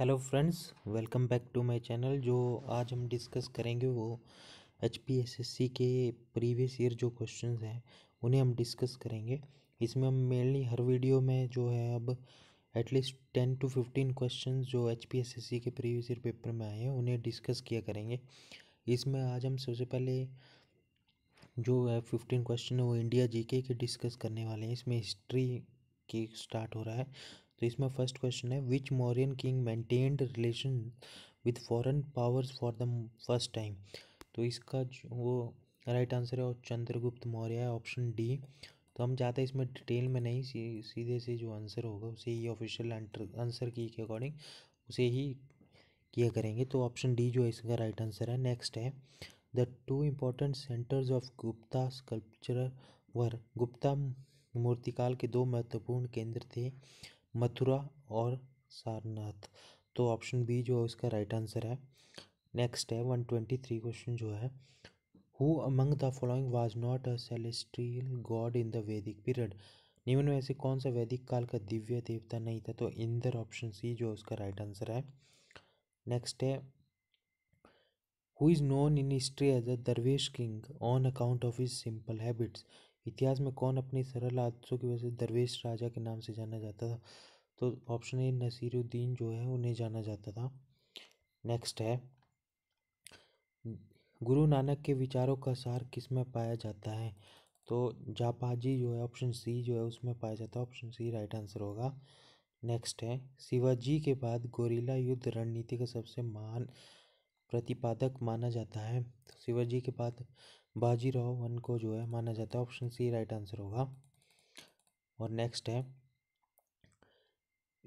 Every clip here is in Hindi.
hello friends welcome back to my channel जो आज हम डिस्कस करेंगे वो H P S S C के प्रीवियस ईयर जो क्वेश्चंस हैं उन्हें हम डिस्कस करेंगे इसमें हम मेनली हर वीडियो में जो है अब at least ten to fifteen questions जो H P S S C के प्रीवियस ईयर पेपर में आए हैं उन्हें डिस्कस किया करेंगे इसमें आज हम सबसे पहले जो है फिफ्टीन क्वेश्चन है वो इंडिया जी के डिस्कस करने वाले हैं इसमें हिस्ट्री की स्टार्ट हो रहा है तो इसमें फर्स्ट क्वेश्चन है which Mauryan king maintained relation with foreign powers for the first time तो इसका वो राइट आंसर है और चंद्रगुप्त मौर्य है ऑप्शन डी तो हम हैं इसमें डिटेल में नहीं सी, सीधे से जो आंसर होगा उसे ही ऑफिशियल आंसर की के अकॉर्डिंग उसे ही किया करेंगे तो ऑप्शन डी जो है इसका राइट आंसर है नेक्स्ट है the two important centres of Gupta sculpture were Gupta मूर्तिकाल के दो महत्वपूर्ण केंद्र थे मथुरा और सारनाथ तो ऑप्शन बी जो है उसका राइट आंसर है नेक्स्ट है वन ट्वेंटी थ्री क्वेश्चन जो है who among the following was not a celestial god in the Vedic period निम्न में से कौन सा वैदिक काल का दिव्य देवता नहीं था तो इंदर ऑप्शन सी जो उसका राइट आंसर है नेक्स्ट है who is known in history as a dervish king on account of his simple habits इतिहास में कौन अपनी सरल आदतों की वजह से दरवेश राजा के नाम से जाना जाता था तो ऑप्शन ए नसीरुद्दीन जो है उन्हें जाना जाता था नेक्स्ट है गुरु नानक के विचारों का सार किस में पाया जाता है तो जापाजी जो है ऑप्शन सी जो है उसमें पाया जाता है ऑप्शन सी राइट आंसर होगा नेक्स्ट है शिवाजी के बाद गोरीला युद्ध रणनीति का सबसे महान प्रतिपादक माना जाता है तो शिवाजी के बाद बाजीराव वन को जो है माना जाता है ऑप्शन सी राइट आंसर होगा और नेक्स्ट है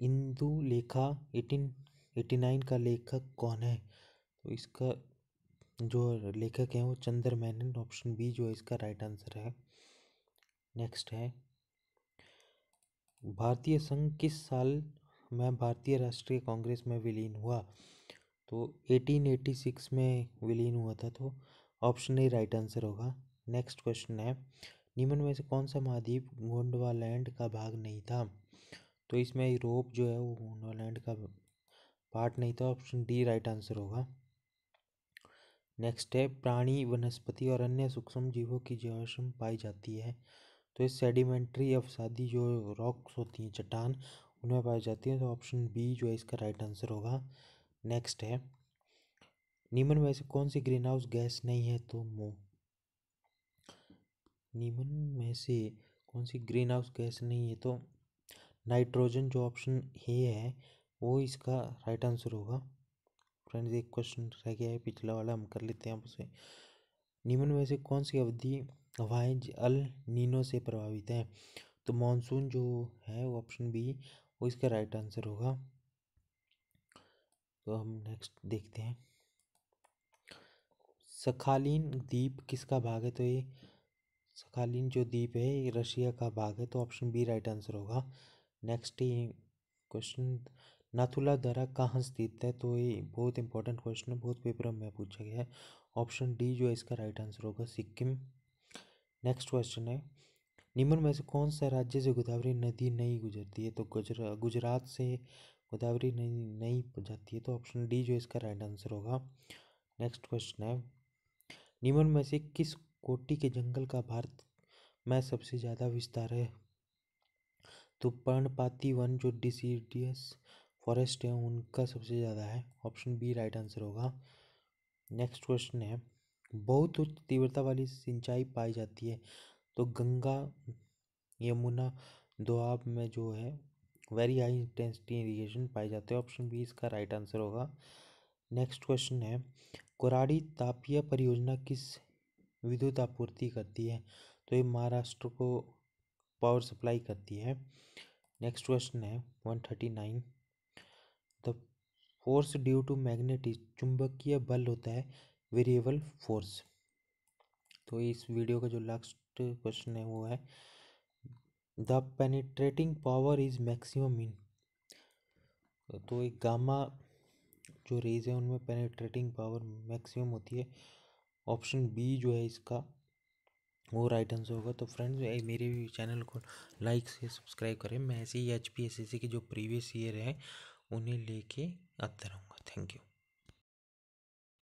इंदु लेखा एटीन एटी नाइन का लेखक कौन है तो इसका जो लेखक है वो चंद्र मेनन ऑप्शन बी जो है इसका राइट आंसर है नेक्स्ट है भारतीय संघ किस साल में भारतीय राष्ट्रीय कांग्रेस में विलीन हुआ तो 1886 में विलीन हुआ था तो ऑप्शन ए राइट आंसर होगा नेक्स्ट क्वेश्चन है निम्न में से कौन सा महाद्वीप गोंडवालैंड का भाग नहीं था तो इसमें यूरोप जो है वो गोंडवालैंड का पार्ट नहीं था ऑप्शन डी राइट आंसर होगा नेक्स्ट है प्राणी वनस्पति और अन्य सूक्ष्म जीवों की जीवाश्म पाई जाती है तो इस सेडिमेंट्री अवसादी जो रॉक्स होती हैं चट्टान उनमें पाई जाती हैं तो ऑप्शन बी जो है इसका राइट आंसर होगा नेक्स्ट है नीमन में से कौन सी ग्रीन हाउस गैस नहीं है तो मो नीमन में से कौन सी ग्रीन हाउस गैस नहीं है तो नाइट्रोजन जो ऑप्शन ए है वो इसका राइट आंसर होगा फ्रेंड्स एक क्वेश्चन रह गया है पिछला वाला हम कर लेते हैं आपसे निम्न में से कौन सी अवधि हवाएं अल नीनो से प्रभावित हैं तो मानसून जो है ऑप्शन बी वो इसका राइट आंसर होगा तो हम नेक्स्ट देखते हैं सखालीन द्वीप किसका भाग है तो ये सखालीन जो द्वीप है ये रशिया का भाग है तो ऑप्शन बी राइट आंसर होगा नेक्स्ट ये क्वेश्चन नाथुला दरा कहाँ स्थित है तो ये बहुत इंपॉर्टेंट क्वेश्चन है बहुत पेपर में पूछा गया है ऑप्शन डी जो है इसका राइट आंसर होगा सिक्किम नेक्स्ट क्वेश्चन है निम्न में से कौन सा राज्य से गोदावरी नदी नहीं गुजरती है तो गुजरा गुजरात से गोदावरी नहीं नहीं जाती है तो ऑप्शन डी जो इसका राइट आंसर होगा नेक्स्ट क्वेश्चन है निम्न में से किस कोटि के जंगल का भारत में सबसे ज़्यादा विस्तार है तो पर्णपाती वन जो डिसीडियस फॉरेस्ट है उनका सबसे ज़्यादा है ऑप्शन बी राइट आंसर होगा नेक्स्ट क्वेश्चन है बहुत उच्च तीव्रता वाली सिंचाई पाई जाती है तो गंगा यमुना दोआब में जो है वेरी हाई इंटेंसिटी इरीगेशन पाए जाते हैं ऑप्शन बी इसका राइट आंसर होगा नेक्स्ट क्वेश्चन है कोराड़ी तापीय परियोजना किस विद्युत आपूर्ति करती है तो ये महाराष्ट्र को पावर सप्लाई करती है नेक्स्ट क्वेश्चन है one thirty nine the force due to magnetic चुंबकीय बल होता है वेरिएबल फोर्स तो इस वीडियो का जो लास्ट क्वेश्चन है वो है the penetrating power is maximum in तो, तो एक गामा जो रेज है उनमें पेनिट्रेटिंग पावर मैक्सिमम होती है ऑप्शन बी जो है इसका वो राइट आंसर होगा तो फ्रेंड्स मेरे भी चैनल को लाइक से सब्सक्राइब करें मैं ऐसे ही H P S S C के जो प्रीवियस ईयर हैं उन्हें लेके आता रहूँगा थैंक यू